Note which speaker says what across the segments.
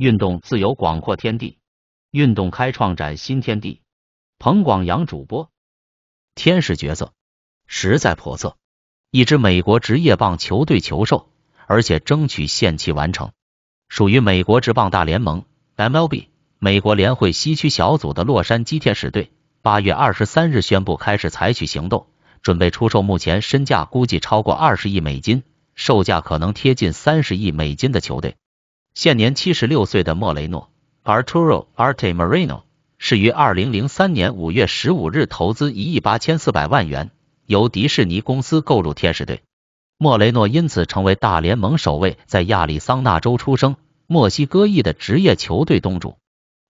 Speaker 1: 运动自由广阔天地，运动开创崭新天地。彭广阳主播，天使角色实在叵测。一支美国职业棒球队求售，而且争取限期完成，属于美国职棒大联盟 （MLB） 美国联会西区小组的洛杉矶天使队，八月二十三日宣布开始采取行动，准备出售目前身价估计超过二十亿美金，售价可能贴近三十亿美金的球队。现年七十六岁的莫雷诺 （Arturo Arte Moreno） 是于二零零三年五月十五日投资一亿八千四百万元，由迪士尼公司购入天使队。莫雷诺因此成为大联盟首位在亚利桑那州出生、墨西哥裔的职业球队东主。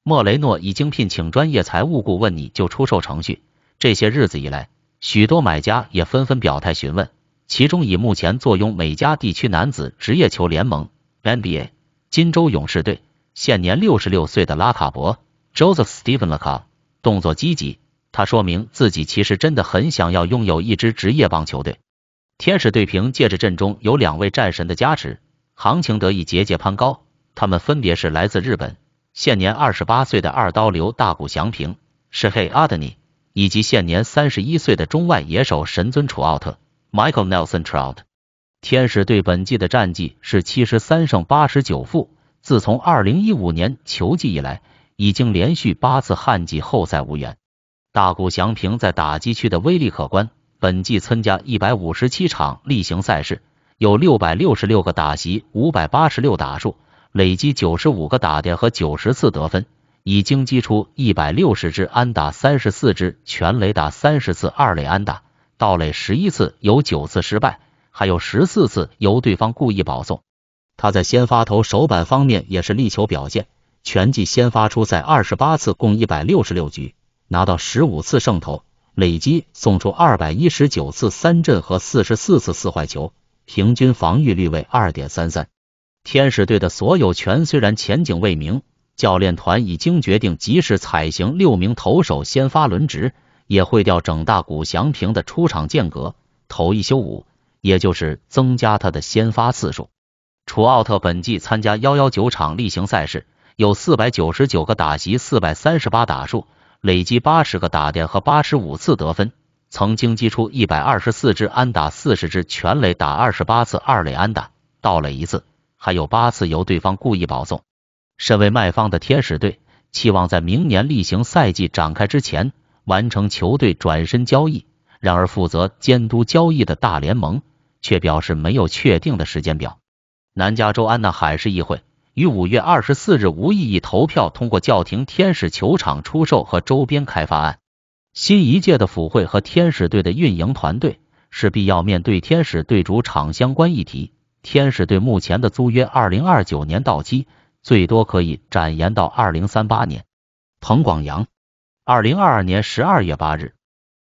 Speaker 1: 莫雷诺已经聘请专业财务顾问，你就出售程序。这些日子以来，许多买家也纷纷表态询问，其中以目前坐拥美加地区男子职业球联盟 （NBA）。金州勇士队现年六十六岁的拉卡伯 Joseph s t e p h e n Luka 动作积极，他说明自己其实真的很想要拥有一支职业棒球队。天使队凭借着阵中有两位战神的加持，行情得以节节攀高，他们分别是来自日本现年二十八岁的二刀流大谷翔平是 Hey Adney，以及现年三十一岁的中外野手神尊楚奥特 Michael Nelson Trout。天使队本季的战绩是七十三胜八十九负。自从二零一五年球季以来，已经连续八次旱季后赛无缘。大谷翔平在打击区的威力可观，本季参加一百五十七场例行赛事，有六百六十六个打席，五百八十六打数，累积九十五个打点和九十次得分，已经击出一百六十支安打，三十四支全垒打，三十次二垒安打，盗垒十一次，有九次失败。还有十四次由对方故意保送，他在先发投手板方面也是力求表现，全季先发出赛二十八次，共一百六十六局，拿到十五次胜投，累积送出二百一十九次三振和四十四次四坏球，平均防御率为二点三三。天使队的所有权虽然前景未明，教练团已经决定，即使采行六名投手先发轮值，也会调整大谷翔平的出场间隔，投一休五。也就是增加他的先发次数。楚奥特本季参加幺幺九场例行赛事，有四百九十九个打席，四百三十八打数，累计八十个打点和八十五次得分，曾经击出一百二十四支安打，四十支全垒打，二十八次二垒安打，盗垒一次，还有八次由对方故意保送。身为卖方的天使队期望在明年例行赛季展开之前完成球队转身交易，然而负责监督交易的大联盟。却表示没有确定的时间表。南加州安娜海市议会于五月二十四日无异议投票通过叫停天使球场出售和周边开发案。新一届的府会和天使队的运营团队势必要面对天使队主场相关议题。天使队目前的租约二零二九年到期，最多可以展延到二零三八年。彭广阳，二零二二年十二月八日。